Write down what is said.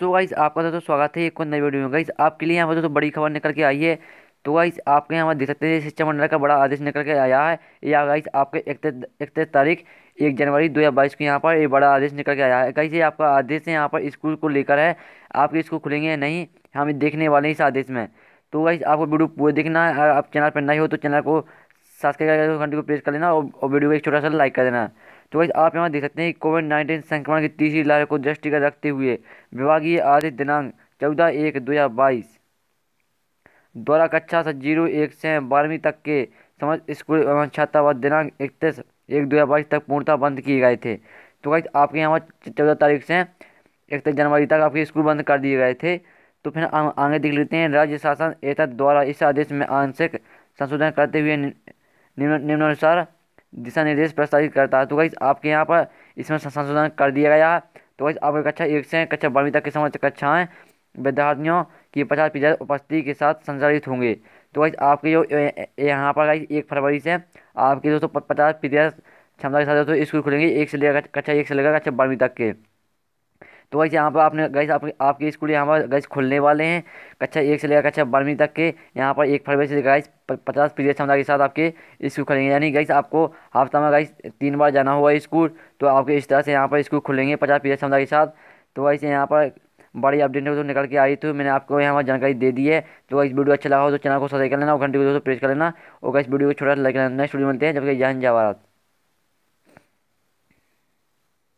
so guys आपका दोस्तों स्वागत है एक और नई वीडियो में गाइज आपके लिए यहाँ पर दोस्तों बड़ी खबर निकल के आई है तो गाइज आपके यहाँ पर देख सकते हैं शिक्षा मंडल का बड़ा आदेश निकल के आया है या गाइज आपके इकतीस तारीख एक जनवरी दो हज़ार बाईस को यहाँ पर ये बड़ा आदेश निकल के आया है गाइज ये आपका आदेश है यहाँ पर स्कूल को लेकर है आपके स्कूल खुलेंगे या नहीं हम देखने वाले हैं इस आदेश में तो गाइज आपको वीडियो पूरे देखना है अगर आप चैनल पर नहीं हो तो चैनल को सब्सक्राइब करके घंटे को प्रेस कर लेना और वीडियो को एक छोटा सा लाइक कर देना तो वही आप यहाँ देख सकते हैं कोविड नाइन्टीन संक्रमण की तीसरी लहर को दृष्टिगत रखते हुए विभागीय आदेश दिनांक चौदह एक दो हज़ार बाईस द्वारा कक्षा से जीरो एक से बारहवीं तक के समस्त स्कूल एवं छात्रावास दिनांक इकतीस एक दो हज़ार बाईस तक पूर्णतः बंद किए गए थे तो वही आपके यहाँ चौदह तारीख से इकतीस जनवरी तक आपके स्कूल बंद कर दिए गए थे तो फिर हम आगे देख लेते हैं राज्य शासन एत द्वारा इस आदेश में आंशिक संशोधन करते हुए निम्नानुसार दिशा निर्देश प्रस्तावित करता है तो वही आपके यहाँ पर इसमें संशोधन कर दिया गया है तो वही आप कक्षा एक से कक्षा बारहवीं तक के समस्त कक्षाएँ विद्यार्थियों की पचास फीसद उपस्थिति के साथ संचालित होंगे तो वही आपके जो यहाँ पर एक फरवरी से आपके दोस्तों पचास फीसद क्षमता के साथ दोस्तों स्कूल खुलेंगे एक से लेकर कक्षा एक से लेकर कक्षा बारहवीं तक के तो वैसे यहाँ पर आपने गैस आपके आपके स्कूल यहाँ पर गैस खुलने वाले हैं कक्षा एक से लेकर कक्षा बारहवीं तक के यहाँ पर एक फरवरी से गैस पचास पीरियड क्षमता के साथ आपके स्कूल खुलेंगे यानी गाइस आपको हफ्ता में गाइस तीन बार जाना हुआ स्कूल तो आपके इस तरह से यहाँ पर स्कूल खुलेंगे पचास पीरियड क्षमता के साथ तो वैसे यहाँ पर बड़ी अपडेट तो निकल के आई थी मैंने आपको यहाँ पर जानकारी दे दी है तो इस वीडियो अच्छा लगा हो तो चैनल को सब्सक्राइब कर लेना और घंटे को दोस्तों प्रेस कर लेना और इस वीडियो को छोटा लाइक लेना नेक्स्ट वीडियो मिलते हैं जबकि जहान जवाहरात